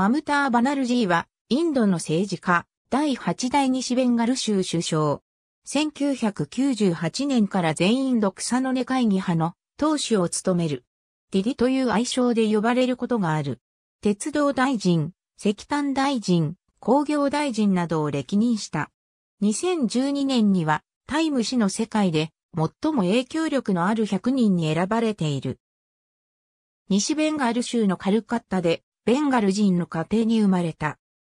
マムター・バナルジーは、インドの政治家、第8代西ベンガル州首相。1998年から全員独ド草の根会議派の党首を務める。ディディという愛称で呼ばれることがある。鉄道大臣、石炭大臣、工業大臣などを歴任した。2012年には、タイム誌の世界で最も影響力のある100人に選ばれている。西ベンガル州のカルカッタでベンガル人の家庭に生まれた。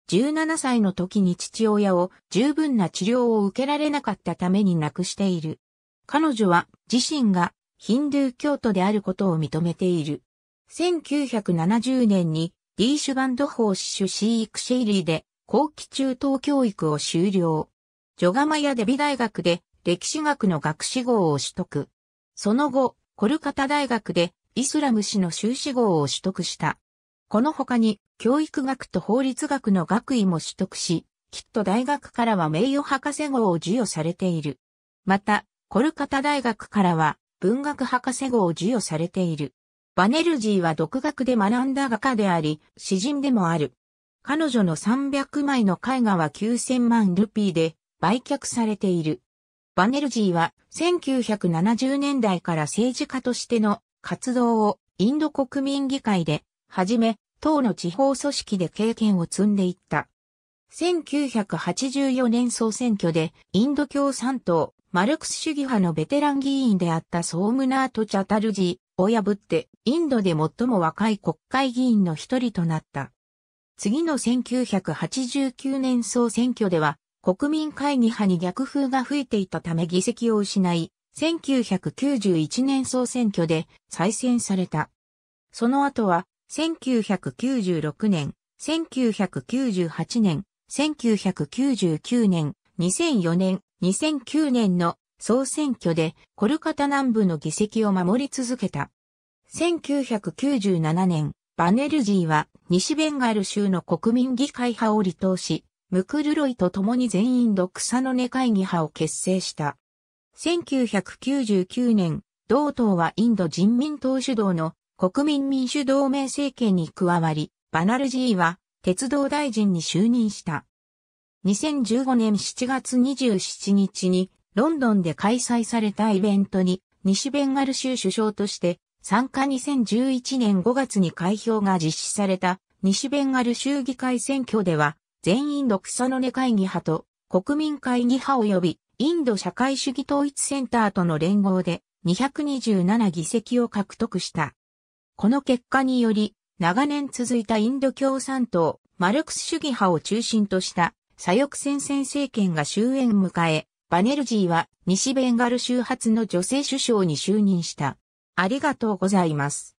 17歳の時に父親を十分な治療を受けられなかったために亡くしている。彼女は自身がヒンドゥー教徒であることを認めている。1970年にディーシュバンド法師主シークシェイリーで後期中等教育を修了。ジョガマヤデビ大学で歴史学の学士号を取得。その後、コルカタ大学でイスラム史の修士号を取得した。この他に、教育学と法律学の学位も取得し、きっと大学からは名誉博士号を授与されている。また、コルカタ大学からは文学博士号を授与されている。バネルジーは独学で学んだ画家であり、詩人でもある。彼女の300枚の絵画は9000万ルピーで売却されている。バネルジーは1970年代から政治家としての活動をインド国民議会ではじめ、党の地方組織で経験を積んでいった。1984年総選挙で、インド共産党、マルクス主義派のベテラン議員であったソームナート・チャタルジーを破って、インドで最も若い国会議員の一人となった。次の1989年総選挙では、国民会議派に逆風が吹いていたため議席を失い、1991年総選挙で再選された。その後は1996年、1998年、1999年、2004年、2009年の総選挙でコルカタ南部の議席を守り続けた。1997年、バネルジーは西ベンガル州の国民議会派を離党し、ムクルロイと共に全員の草の根会議派を結成した。1999年、同党はインド人民党主導の国民民主同盟政権に加わり、バナルジーは鉄道大臣に就任した。2015年7月27日にロンドンで開催されたイベントに西ベンガル州首相として参加2011年5月に開票が実施された西ベンガル州議会選挙では全員独草の根会議派と国民会議派及びインド社会主義統一センターとの連合で227議席を獲得した。この結果により、長年続いたインド共産党、マルクス主義派を中心とした左翼戦線政権が終焉を迎え、バネルジーは西ベンガル州発の女性首相に就任した。ありがとうございます。